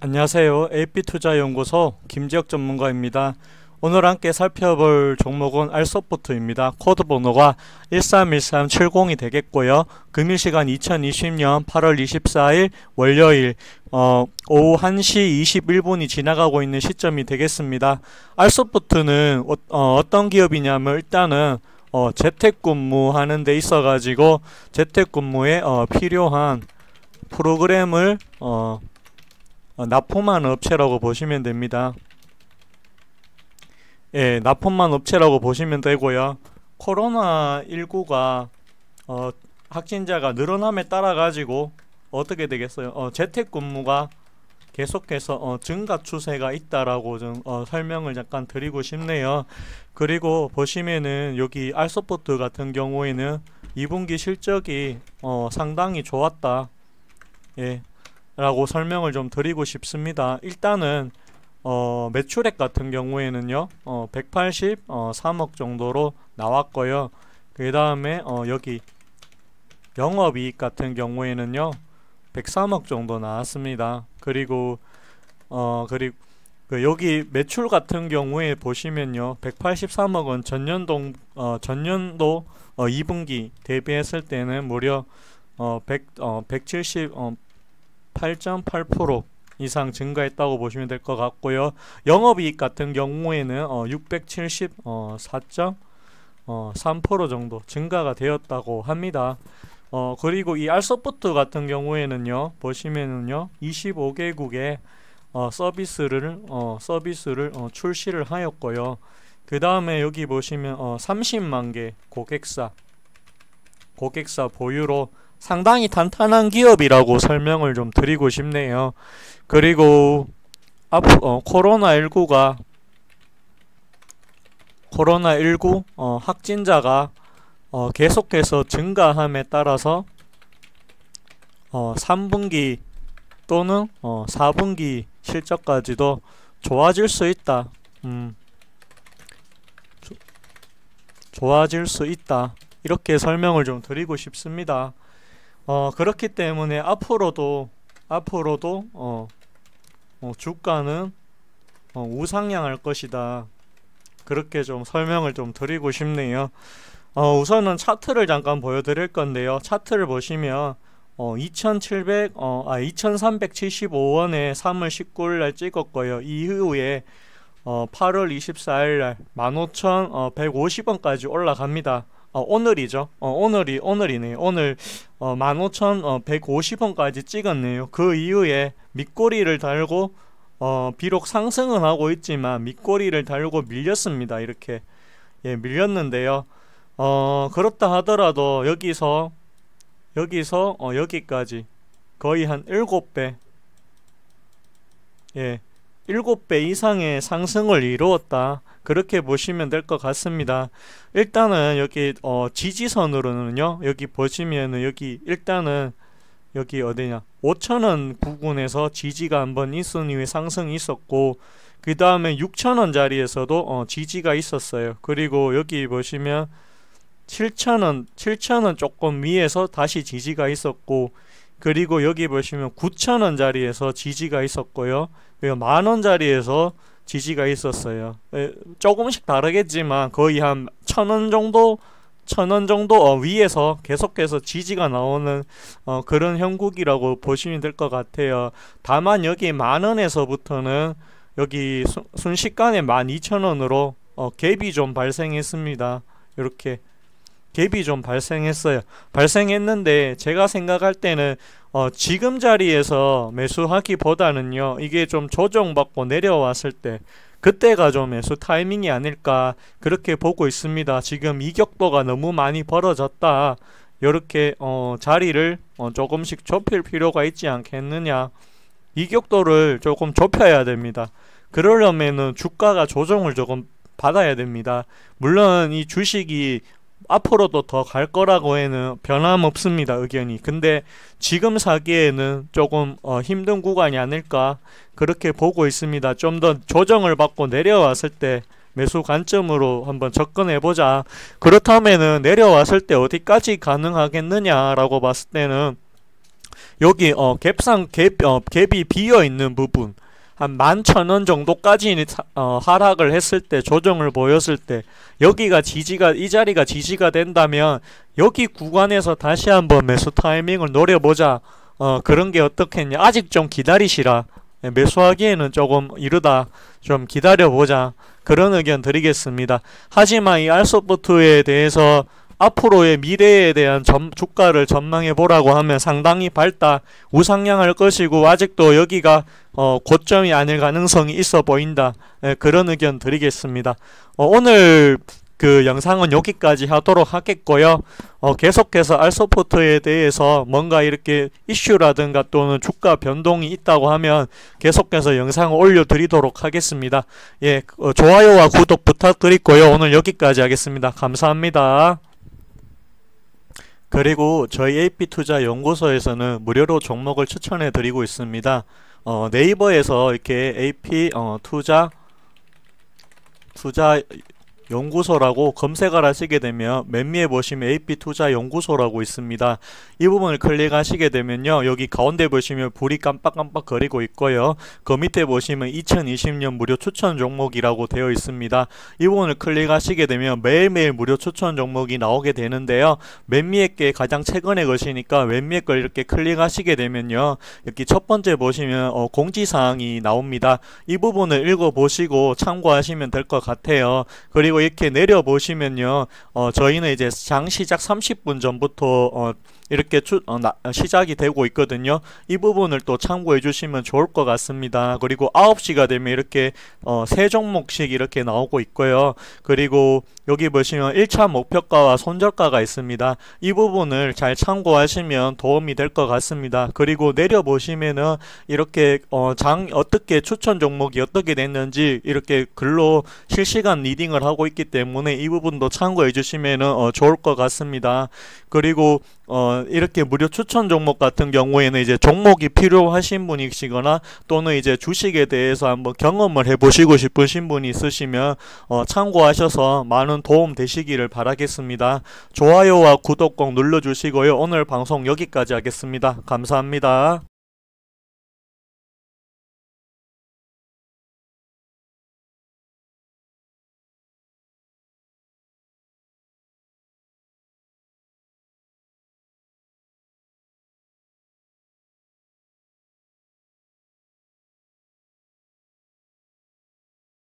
안녕하세요. AP투자연구소 김지혁 전문가입니다. 오늘 함께 살펴볼 종목은 알소프트입니다. 코드 번호가 131370이 되겠고요. 금일시간 2020년 8월 24일 월요일 어, 오후 1시 21분이 지나가고 있는 시점이 되겠습니다. 알소프트는 어, 어 떤 기업이냐면 일단은 어, 재택근무하는 데 있어 가지고 재택근무에 어, 필요한 프로그램을 어, 어, 납품한 업체라고 보시면 됩니다. 예, 납품한 업체라고 보시면 되고요. 코로나19가 어, 확진자가 늘어남에 따라 가지고 어떻게 되겠어요? 어, 재택근무가 계속해서 어, 증가 추세가 있다라고 좀 어, 설명을 잠깐 드리고 싶네요. 그리고 보시면은 여기 알서포트 같은 경우에는 2분기 실적이 어, 상당히 좋았다. 예, 라고 설명을 좀 드리고 싶습니다. 일단은 어, 매출액 같은 경우에는요. 어, 183억 어, 정도로 나왔고요. 그 다음에 어, 여기 영업이익 같은 경우에는요. 103억 정도 나왔습니다. 그리고 어 그리고 그 여기 매출 같은 경우에 보시면요. 183억 원 전년동 어 전년도 어 2분기 대비했을 때는 무려 어100어170어 8.8% 이상 증가했다고 보시면 될 것 같고요. 영업이익 같은 경우에는 어, 674.3% 어, 어, 정도 증가가 되었다고 합니다. 어, 그리고 이알소포트 같은 경우에는요. 보시면은요. 25개국에 어, 서비스를 어, 서비스를 어, 출시를 하였고요. 그 다음에 여기 보시면 30만 어, 개 고객사 고객사 보유로 상당히 탄탄한 기업이라고 설명을 좀 드리고 싶네요. 그리고 앞, 어, 코로나19가 코로나19 어, 확진자가 어, 계속해서 증가함에 따라서 어, 3분기 또는 어, 4분기 실적까지도 좋아질 수 있다. 음, 조, 좋아질 수 있다. 이렇게 설명을 좀 드리고 싶습니다. 어, 그렇기 때문에 앞으로도 앞으로도 어, 어, 주가는 어, 우상향할 것이다. 그렇게 좀 설명을 좀 드리고 싶네요. 어, 우선은 차트를 잠깐 보여드릴 건데요. 차트를 보시면 2,700, 어, 아 2,375원에 3월 19일 날 찍었고요. 이후에 8월 24일 날 15,150원까지 올라갑니다. 어, 오늘이죠. 어, 오늘이 오늘이네요. 오늘 어, 15,150원까지 찍었네요. 그 이후에 밑꼬리를 달고 어, 비록 상승은 하고 있지만 밑꼬리를 달고 밀렸습니다. 이렇게 예, 밀렸는데요. 어, 그렇다 하더라도 여기서 여기서 어, 여기까지 거의 한 7배 예, 7배 이상의 상승을 이루었다. 그렇게 보시면 될 것 같습니다 일단은 여기 어, 지지선으로는요 여기 보시면은 여기 일단은 여기 어디냐 5천원 부근에서 지지가 한번 인순위의 상승이 있었고 그 다음에 6천원 자리에서도 어, 지지가 있었어요 그리고 여기 보시면 7천원7천원 조금 위에서 다시 지지가 있었고 그리고 여기 보시면 9천원 자리에서 지지가 있었고요 그리고 만원 자리에서 지지가 있었어요. 조금씩 다르겠지만 거의 한 천 원 정도 천 원 정도 어, 위에서 계속해서 지지가 나오는 어, 그런 형국이라고 보시면 될 것 같아요. 다만 여기 만 원에서부터는 여기 순식간에 만 이천 원으로 어, 갭이 좀 발생했습니다. 이렇게 갭이 좀 발생했어요. 발생했는데 제가 생각할 때는 어 지금 자리에서 매수하기보다는요. 이게 좀 조정받고 내려왔을 때 그때가 좀 매수 타이밍이 아닐까 그렇게 보고 있습니다. 지금 이격도가 너무 많이 벌어졌다. 이렇게 어 자리를 어 조금씩 좁힐 필요가 있지 않겠느냐. 이격도를 조금 좁혀야 됩니다. 그러려면 주가가 조정을 조금 받아야 됩니다. 물론 이 주식이 앞으로도 더 갈 거라고에는 변함없습니다 의견이 근데 지금 사기에는 조금 어, 힘든 구간이 아닐까 그렇게 보고 있습니다 좀 더 조정을 받고 내려왔을 때 매수 관점으로 한번 접근해 보자 그렇다면은 내려왔을 때 어디까지 가능하겠느냐라고 봤을 때는 여기 어, 갭상 갭, 어, 갭이 비어 있는 부분 한만천원 정도까지 어, 하락을 했을 때 조정을 보였을 때 여기가 지지가 이 자리가 지지가 된다면 여기 구간에서 다시 한번 매수 타이밍을 노려보자 어, 그런 게 어떻겠냐 아직 좀 기다리시라 예, 매수하기에는 조금 이르다 좀 기다려보자 그런 의견 드리겠습니다 하지만 이 알소프트에 대해서 앞으로의 미래에 대한 점, 주가를 전망해 보라고 하면 상당히 밝다 우상향할 것이고 아직도 여기가 어, 고점이 아닐 가능성이 있어 보인다 예, 그런 의견 드리겠습니다 어, 오늘 그 영상은 여기까지 하도록 하겠고요. 어, 계속해서 알소포트에 대해서 뭔가 이렇게 이슈라든가 또는 주가 변동이 있다고 하면 계속해서 영상을 올려드리도록 하겠습니다. 예, 어, 좋아요와 구독 부탁드리고요. 오늘 여기까지 하겠습니다. 감사합니다. 그리고 저희 AP투자연구소에서는 무료로 종목을 추천해 드리고 있습니다. 어, 네이버에서 이렇게 AP 어, 투자 투자 연구소라고 검색을 하시게 되면 맨미에 보시면 AP투자 연구소라고 있습니다. 이 부분을 클릭하시게 되면요. 여기 가운데 보시면 불이 깜빡깜빡 거리고 있고요. 그 밑에 보시면 2020년 무료 추천 종목이라고 되어 있습니다. 이 부분을 클릭하시게 되면 매일매일 무료 추천 종목이 나오게 되는데요. 맨미에게 가장 최근의 것이니까 맨미에걸 이렇게 클릭하시게 되면요. 여기 첫 번째 보시면 어, 공지사항이 나옵니다. 이 부분을 읽어보시고 참고하시면 될 것 같아요. 그리고 이렇게 내려 보시면요 어, 저희는 이제 장 시작 30분 전부터 어, 이렇게 추, 어, 나, 시작이 되고 있거든요 이 부분을 또 참고해 주시면 좋을 것 같습니다 그리고 9시가 되면 이렇게 어, 세 종목씩 이렇게 나오고 있고요 그리고 여기 보시면 1차 목표가와 손절가가 있습니다 이 부분을 잘 참고하시면 도움이 될 것 같습니다 그리고 내려 보시면은 이렇게 어, 장 어떻게 추천 종목이 어떻게 됐는지 이렇게 글로 실시간 리딩을 하고 있기 때문에 이 부분도 참고해 주시면은 어, 좋을 것 같습니다 그리고 어, 이렇게 무료 추천 종목 같은 경우에는 이제 종목이 필요하신 분이시거나 또는 이제 주식에 대해서 한번 경험을 해보시고 싶으신 분이 있으시면 어, 참고하셔서 많은 도움 되시기를 바라겠습니다. 좋아요와 구독 꼭 눌러주시고요. 오늘 방송 여기까지 하겠습니다. 감사합니다.